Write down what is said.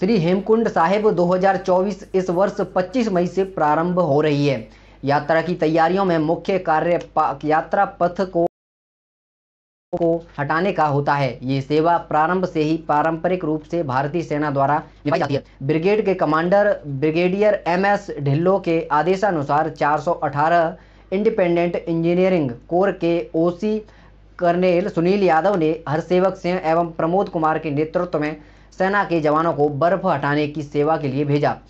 श्री हेमकुंड साहिब 2024 इस वर्ष 25 मई से प्रारंभ हो रही है यात्रा की तैयारियों में मुख्य कार्य यात्रा पथ को को हटाने का होता है ये सेवा प्रारंभ से ही पारंपरिक रूप से भारतीय सेना द्वारा निभाई जाती है ब्रिगेड के commander brigadier M S Dhillon के आदेशानुसार 418 इंडिपेंडेंट इंजीनियरिंग कोर के ओसी कर्नेल सुनील यादव ने हरसेवक सिंह एवं प्रमोद कुमार के नेतृत्व में सेना के जवानों को बर्फ हटाने की सेवा के लिए भेजा